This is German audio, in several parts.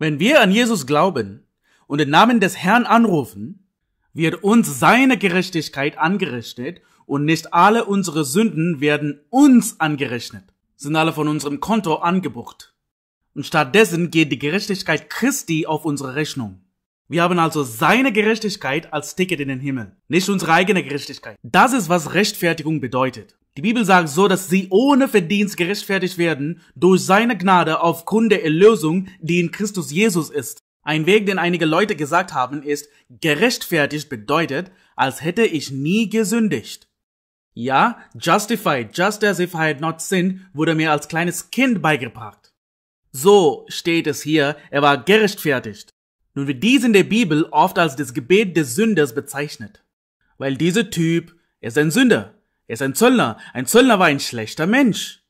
Wenn wir an Jesus glauben und den Namen des Herrn anrufen, wird uns seine Gerechtigkeit angerechnet und nicht alle unsere Sünden werden uns angerechnet, sind alle von unserem Konto angebucht. Und stattdessen geht die Gerechtigkeit Christi auf unsere Rechnung. Wir haben also seine Gerechtigkeit als Ticket in den Himmel, nicht unsere eigene Gerechtigkeit. Das ist, was Rechtfertigung bedeutet. Die Bibel sagt so, dass sie ohne Verdienst gerechtfertigt werden durch seine Gnade aufgrund der Erlösung, die in Christus Jesus ist. Ein Weg, den einige Leute gesagt haben, ist, gerechtfertigt bedeutet, als hätte ich nie gesündigt. Ja, justified, just as if I had not sinned, wurde mir als kleines Kind beigebracht. So steht es hier, er war gerechtfertigt. Nun wird dies in der Bibel oft als das Gebet des Sünders bezeichnet. Weil dieser Typ ist ein Sünder. Er ist ein Zöllner. Ein Zöllner war ein schlechter Mensch.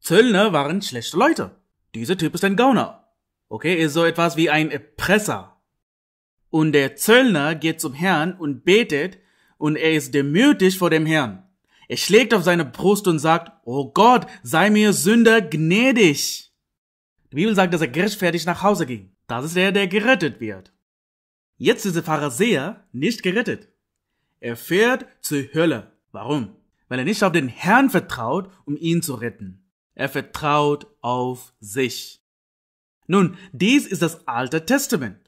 Zöllner waren schlechte Leute. Dieser Typ ist ein Gauner. Okay, er ist so etwas wie ein Erpresser. Und der Zöllner geht zum Herrn und betet und er ist demütig vor dem Herrn. Er schlägt auf seine Brust und sagt, Oh Gott, sei mir Sünder gnädig. Die Bibel sagt, dass er gerechtfertigt nach Hause ging. Das ist der, der gerettet wird. Jetzt ist der Pharisäer nicht gerettet. Er fährt zur Hölle. Warum? Weil er nicht auf den Herrn vertraut, um ihn zu retten. Er vertraut auf sich. Nun, dies ist das Alte Testament.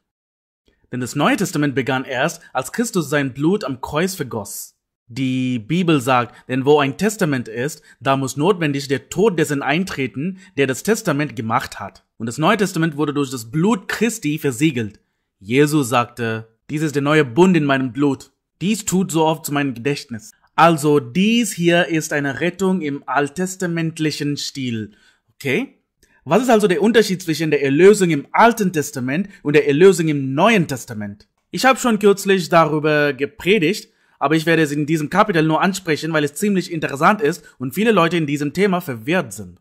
Denn das Neue Testament begann erst, als Christus sein Blut am Kreuz vergoss. Die Bibel sagt, denn wo ein Testament ist, da muss notwendig der Tod dessen eintreten, der das Testament gemacht hat. Und das Neue Testament wurde durch das Blut Christi versiegelt. Jesus sagte, dies ist der neue Bund in meinem Blut. Dies tut so oft zu meinem Gedächtnis. Also dies hier ist eine Rettung im alttestamentlichen Stil. Okay? Was ist also der Unterschied zwischen der Erlösung im Alten Testament und der Erlösung im Neuen Testament? Ich habe schon kürzlich darüber gepredigt, aber ich werde es in diesem Kapitel nur ansprechen, weil es ziemlich interessant ist und viele Leute in diesem Thema verwirrt sind.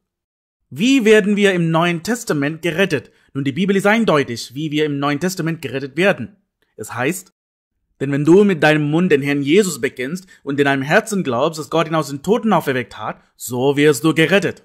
Wie werden wir im Neuen Testament gerettet? Nun, die Bibel ist eindeutig, wie wir im Neuen Testament gerettet werden. Es heißt, denn wenn du mit deinem Mund den Herrn Jesus bekennst und in deinem Herzen glaubst, dass Gott ihn aus den Toten auferweckt hat, so wirst du gerettet.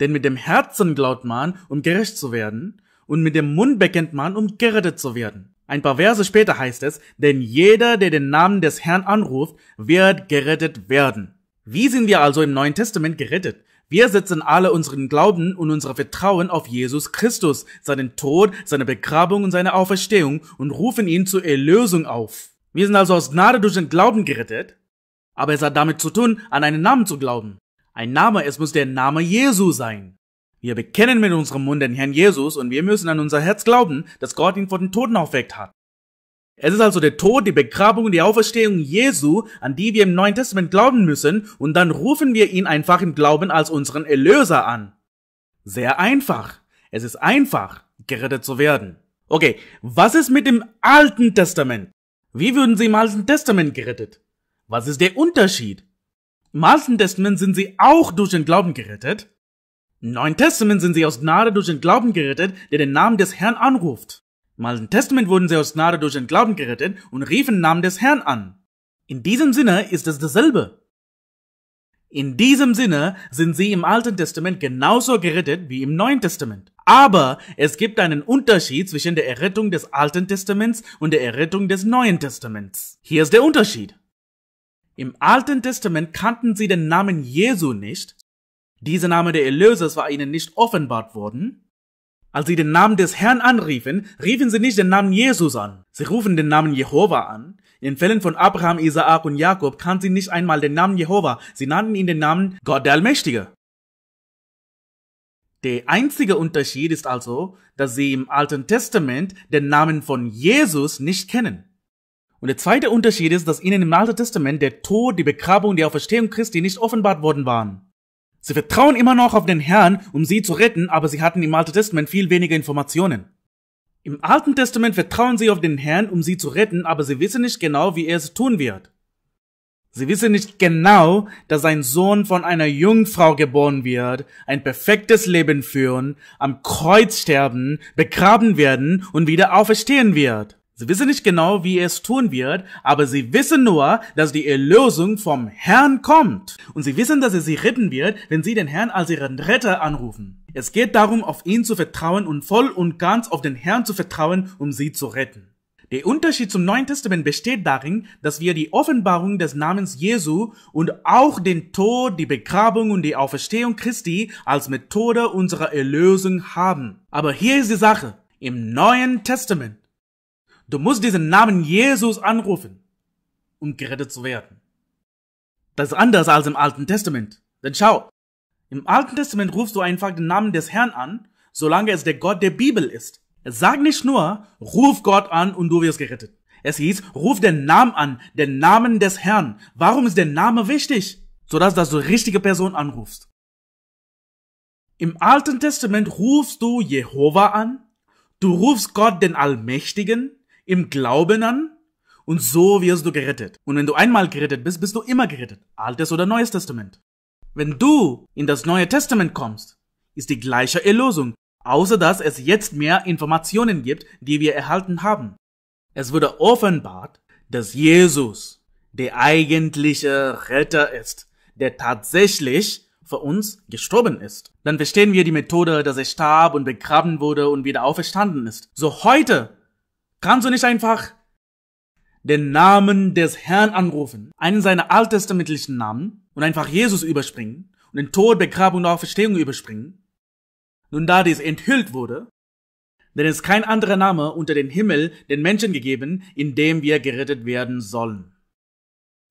Denn mit dem Herzen glaubt man, um gerecht zu werden, und mit dem Mund bekennt man, um gerettet zu werden. Ein paar Verse später heißt es, denn jeder, der den Namen des Herrn anruft, wird gerettet werden. Wie sind wir also im Neuen Testament gerettet? Wir setzen alle unseren Glauben und unser Vertrauen auf Jesus Christus, seinen Tod, seine Begrabung und seine Auferstehung und rufen ihn zur Erlösung auf. Wir sind also aus Gnade durch den Glauben gerettet, aber es hat damit zu tun, an einen Namen zu glauben. Ein Name, es muss der Name Jesu sein. Wir bekennen mit unserem Mund den Herrn Jesus und wir müssen an unser Herz glauben, dass Gott ihn vor den Toten aufweckt hat. Es ist also der Tod, die Begrabung und die Auferstehung Jesu, an die wir im Neuen Testament glauben müssen, und dann rufen wir ihn einfach im Glauben als unseren Erlöser an. Sehr einfach. Es ist einfach, gerettet zu werden. Okay, was ist mit dem Alten Testament? Wie würden Sie im Alten Testament gerettet? Was ist der Unterschied? Im Alten Testament sind Sie auch durch den Glauben gerettet. Im Neuen Testament sind Sie aus Gnade durch den Glauben gerettet, der den Namen des Herrn anruft. Im Alten Testament wurden Sie aus Gnade durch den Glauben gerettet und riefen den Namen des Herrn an. In diesem Sinne ist es dasselbe. In diesem Sinne sind Sie im Alten Testament genauso gerettet wie im Neuen Testament. Aber es gibt einen Unterschied zwischen der Errettung des Alten Testaments und der Errettung des Neuen Testaments. Hier ist der Unterschied. Im Alten Testament kannten sie den Namen Jesu nicht. Dieser Name der Erlösers war ihnen nicht offenbart worden. Als sie den Namen des Herrn anriefen, riefen sie nicht den Namen Jesus an. Sie rufen den Namen Jehova an. In den Fällen von Abraham, Isaak und Jakob kannten sie nicht einmal den Namen Jehova. Sie nannten ihn den Namen Gott der Allmächtige. Der einzige Unterschied ist also, dass sie im Alten Testament den Namen von Jesus nicht kennen. Und der zweite Unterschied ist, dass ihnen im Alten Testament der Tod, die Begrabung, die Auferstehung Christi nicht offenbart worden waren. Sie vertrauen immer noch auf den Herrn, um sie zu retten, aber sie hatten im Alten Testament viel weniger Informationen. Im Alten Testament vertrauen sie auf den Herrn, um sie zu retten, aber sie wissen nicht genau, wie er es tun wird. Sie wissen nicht genau, dass ein Sohn von einer Jungfrau geboren wird, ein perfektes Leben führen, am Kreuz sterben, begraben werden und wieder auferstehen wird. Sie wissen nicht genau, wie er es tun wird, aber sie wissen nur, dass die Erlösung vom Herrn kommt. Und sie wissen, dass er sie retten wird, wenn sie den Herrn als ihren Retter anrufen. Es geht darum, auf ihn zu vertrauen und voll und ganz auf den Herrn zu vertrauen, um sie zu retten. Der Unterschied zum Neuen Testament besteht darin, dass wir die Offenbarung des Namens Jesu und auch den Tod, die Begrabung und die Auferstehung Christi als Methode unserer Erlösung haben. Aber hier ist die Sache. Im Neuen Testament. Du musst diesen Namen Jesus anrufen, um gerettet zu werden. Das ist anders als im Alten Testament. Denn schau, im Alten Testament rufst du einfach den Namen des Herrn an, solange es der Gott der Bibel ist. Sag nicht nur, ruf Gott an und du wirst gerettet. Es hieß, ruf den Namen an, den Namen des Herrn. Warum ist der Name wichtig? Sodass dass du richtige Person anrufst. Im Alten Testament rufst du Jehova an, du rufst Gott den Allmächtigen im Glauben an und so wirst du gerettet. Und wenn du einmal gerettet bist, bist du immer gerettet. Altes oder Neues Testament. Wenn du in das Neue Testament kommst, ist die gleiche Erlösung außer dass es jetzt mehr Informationen gibt, die wir erhalten haben. Es wurde offenbart, dass Jesus der eigentliche Retter ist, der tatsächlich für uns gestorben ist. Dann verstehen wir die Methode, dass er starb und begraben wurde und wieder auferstanden ist. So heute kannst du nicht einfach den Namen des Herrn anrufen, einen seiner alttestamentlichen Namen und einfach Jesus überspringen und den Tod, Begrabung und Auferstehung überspringen nun da dies enthüllt wurde, denn es ist kein anderer Name unter den Himmel den Menschen gegeben, in dem wir gerettet werden sollen.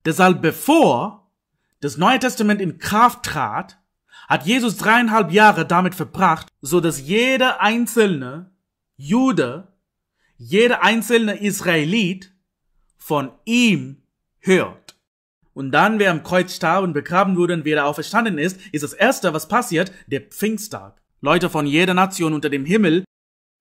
Deshalb bevor das Neue Testament in Kraft trat, hat Jesus dreieinhalb Jahre damit verbracht, so dass jeder einzelne Jude, jeder einzelne Israelit von ihm hört. Und dann, wer am Kreuz starb und begraben wurde und wieder auferstanden ist, ist das Erste, was passiert, der Pfingsttag. Leute von jeder Nation unter dem Himmel,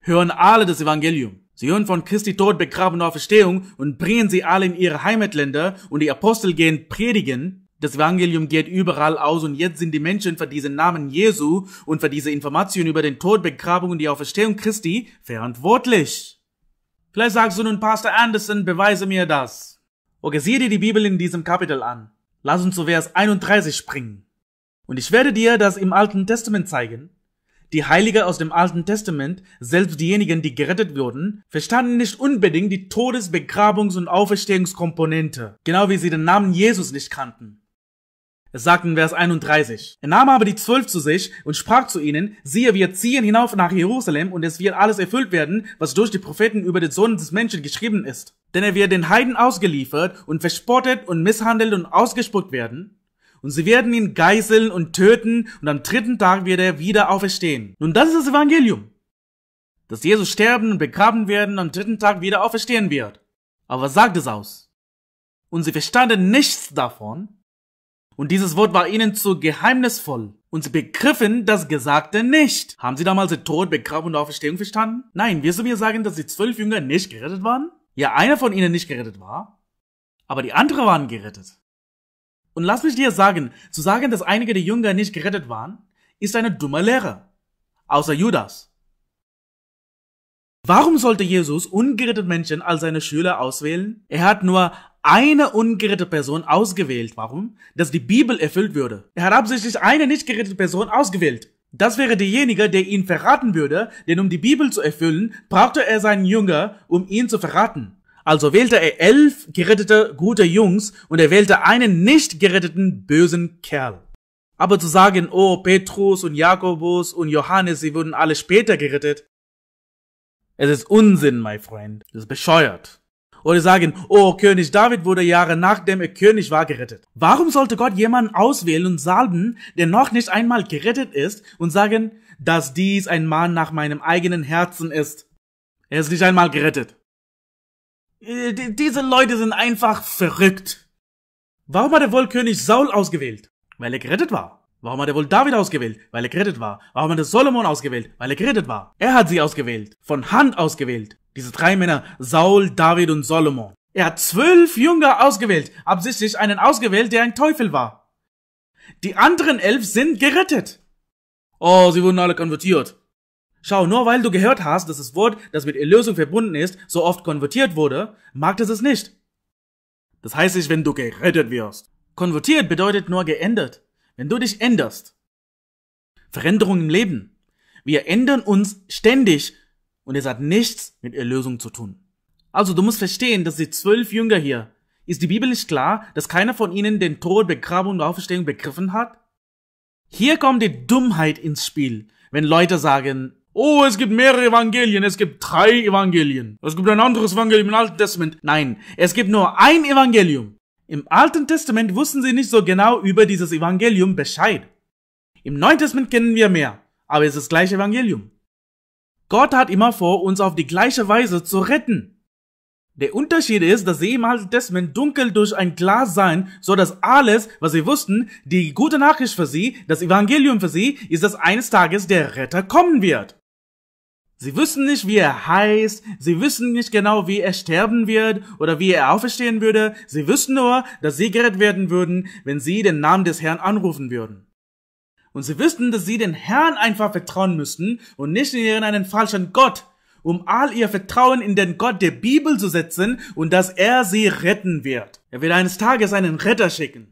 hören alle das Evangelium. Sie hören von Christi Tod, Begrabung und Auferstehung und bringen sie alle in ihre Heimatländer und die Apostel gehen predigen. Das Evangelium geht überall aus und jetzt sind die Menschen für diesen Namen Jesu und für diese Information über den Tod, Begrabung und die Auferstehung Christi verantwortlich. Vielleicht sagst du nun, Pastor Anderson, beweise mir das. Okay, sieh dir die Bibel in diesem Kapitel an. Lass uns zu Vers 31 springen. Und ich werde dir das im Alten Testament zeigen, die Heilige aus dem Alten Testament, selbst diejenigen, die gerettet wurden, verstanden nicht unbedingt die Todes-, Begrabungs- und Auferstehungskomponente, genau wie sie den Namen Jesus nicht kannten. Es sagt in Vers 31. Er nahm aber die Zwölf zu sich und sprach zu ihnen, siehe, wir ziehen hinauf nach Jerusalem und es wird alles erfüllt werden, was durch die Propheten über den Sohn des Menschen geschrieben ist. Denn er wird den Heiden ausgeliefert und verspottet und misshandelt und ausgespuckt werden und sie werden ihn geißeln und töten und am dritten Tag wird er wieder auferstehen. Nun, das ist das Evangelium. Dass Jesus sterben und begraben werden und am dritten Tag wieder auferstehen wird. Aber was sagt es aus? Und sie verstanden nichts davon. Und dieses Wort war ihnen zu geheimnisvoll. Und sie begriffen das Gesagte nicht. Haben sie damals den Tod, Begraben und Auferstehung verstanden? Nein, wirst du mir sagen, dass die zwölf Jünger nicht gerettet waren? Ja, einer von ihnen nicht gerettet war, aber die anderen waren gerettet. Und lass mich dir sagen, zu sagen, dass einige der Jünger nicht gerettet waren, ist eine dumme Lehre. Außer Judas. Warum sollte Jesus ungerettete Menschen als seine Schüler auswählen? Er hat nur eine ungerettete Person ausgewählt. Warum? Dass die Bibel erfüllt würde. Er hat absichtlich eine nicht gerettete Person ausgewählt. Das wäre derjenige, der ihn verraten würde, denn um die Bibel zu erfüllen, brauchte er seinen Jünger, um ihn zu verraten. Also wählte er elf gerettete gute Jungs und er wählte einen nicht geretteten bösen Kerl. Aber zu sagen, oh, Petrus und Jakobus und Johannes, sie wurden alle später gerettet, es ist Unsinn, mein Freund. Das ist bescheuert. Oder sagen, oh, König David wurde Jahre nachdem er König war gerettet. Warum sollte Gott jemanden auswählen und salben, der noch nicht einmal gerettet ist und sagen, dass dies ein Mann nach meinem eigenen Herzen ist? Er ist nicht einmal gerettet. Äh, diese Leute sind einfach verrückt. Warum hat er wohl König Saul ausgewählt? Weil er gerettet war. Warum hat er wohl David ausgewählt? Weil er gerettet war. Warum hat er Solomon ausgewählt? Weil er gerettet war. Er hat sie ausgewählt. Von Hand ausgewählt. Diese drei Männer, Saul, David und Solomon. Er hat zwölf Jünger ausgewählt. Absichtlich einen ausgewählt, der ein Teufel war. Die anderen elf sind gerettet. Oh, sie wurden alle konvertiert. Schau, nur weil du gehört hast, dass das Wort, das mit Erlösung verbunden ist, so oft konvertiert wurde, mag das es nicht. Das heißt nicht, wenn du gerettet wirst. Konvertiert bedeutet nur geändert. Wenn du dich änderst. Veränderung im Leben. Wir ändern uns ständig und es hat nichts mit Erlösung zu tun. Also du musst verstehen, dass die zwölf Jünger hier, ist die Bibel nicht klar, dass keiner von ihnen den Tod, Begrabung und Auferstehung begriffen hat? Hier kommt die Dummheit ins Spiel, wenn Leute sagen, Oh, es gibt mehrere Evangelien. Es gibt drei Evangelien. Es gibt ein anderes Evangelium im Alten Testament. Nein, es gibt nur ein Evangelium. Im Alten Testament wussten sie nicht so genau über dieses Evangelium Bescheid. Im Neuen Testament kennen wir mehr, aber es ist das gleiche Evangelium. Gott hat immer vor, uns auf die gleiche Weise zu retten. Der Unterschied ist, dass sie im Alten Testament dunkel durch ein Glas sein, so dass alles, was sie wussten, die gute Nachricht für sie, das Evangelium für sie, ist, dass eines Tages der Retter kommen wird. Sie wissen nicht, wie er heißt, sie wissen nicht genau, wie er sterben wird oder wie er auferstehen würde, sie wissen nur, dass sie gerettet werden würden, wenn sie den Namen des Herrn anrufen würden. Und sie wissen, dass sie den Herrn einfach vertrauen müssten und nicht in irgendeinen falschen Gott, um all ihr Vertrauen in den Gott der Bibel zu setzen und dass er sie retten wird. Er wird eines Tages einen Retter schicken.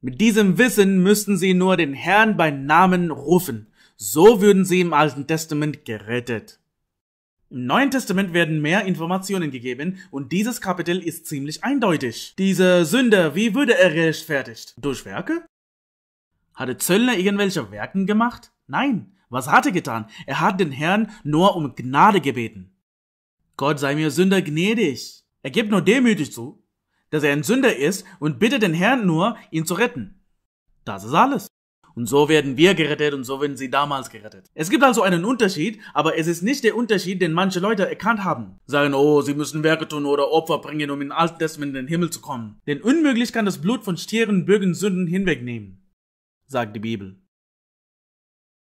Mit diesem Wissen müssten sie nur den Herrn beim Namen rufen. So würden sie im Alten Testament gerettet. Im Neuen Testament werden mehr Informationen gegeben und dieses Kapitel ist ziemlich eindeutig. Dieser Sünder, wie würde er gerechtfertigt? Durch Werke? Hatte Zöllner irgendwelche Werken gemacht? Nein. Was hat er getan? Er hat den Herrn nur um Gnade gebeten. Gott sei mir Sünder gnädig. Er gibt nur demütig zu, dass er ein Sünder ist und bittet den Herrn nur, ihn zu retten. Das ist alles. Und so werden wir gerettet und so werden sie damals gerettet. Es gibt also einen Unterschied, aber es ist nicht der Unterschied, den manche Leute erkannt haben. Sagen, oh, sie müssen Werke tun oder Opfer bringen, um in Alten Testament in den Himmel zu kommen. Denn unmöglich kann das Blut von Stieren Bürgen Sünden hinwegnehmen, sagt die Bibel.